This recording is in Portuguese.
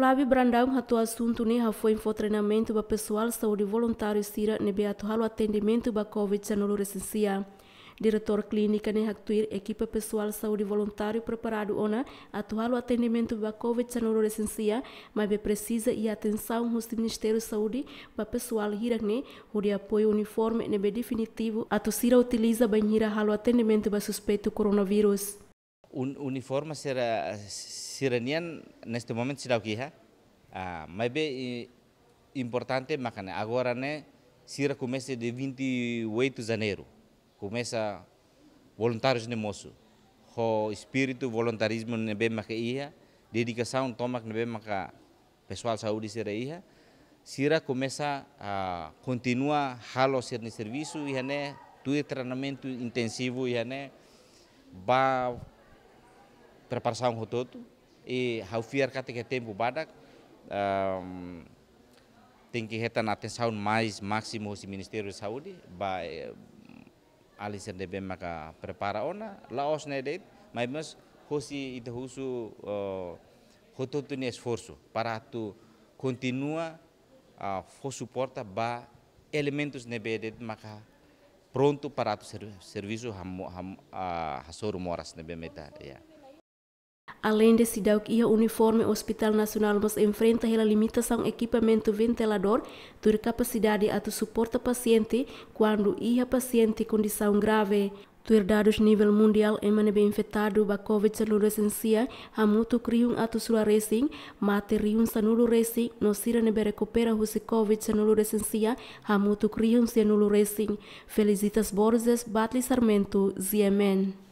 Flávio Brandão ratou assunto nem né, foi info treinamento para pessoal saúde voluntário sira ne né, beato halo atendimento para COVID-19 recensia. Diretor clínica nem né, actuir equipa pessoal saúde voluntário preparado ona atual atendimento para COVID-19 recensia, mas be precisa e atenção do Ministério Saúde para pessoal hira ne, né, o de apoio uniforme ne né, definitivo, a sira utiliza para halo atendimento para suspeito coronavírus uniforme siranian neste momento será o que ah, é? mas bem importante, mas agora né, Sira começa de 28 de janeiro, começa voluntários de moço. O espírito voluntarismo ne bem mas dedicação toma ne bem mas pessoal saúde será ia. Sira começa a ah, continua halo ser no serviço e né, tudo treinamento intensivo e né, ba preparação rototo e ao fiar que tem tempo para um, tem que reter na atenção mais máximo do Ministério da Saúde vai bem maka prepara ona laos ne de mas mas hosi itu husu uh, rototo ne esforço para tu continua a uh, suporta ba elementos nebe de maka pronto para tu serviço ham ham uh, hasor moras nebe meta ya yeah. Além de desse o é uniforme, o Hospital Nacional mas enfrenta a limitação equipamento ventilador de capacidade a suporta paciente quando ia paciente condição grave. Tuir dados nível mundial em manebe infectado a COVID 19 sanulu esencia hamutu kriung atu sula racing mate riung sanulu racing no sira nebe recupera husi COVID sanulu esencia hamutu kriung sanulu racing. Felicitas Borges, Batli Sarmento, Ziemen.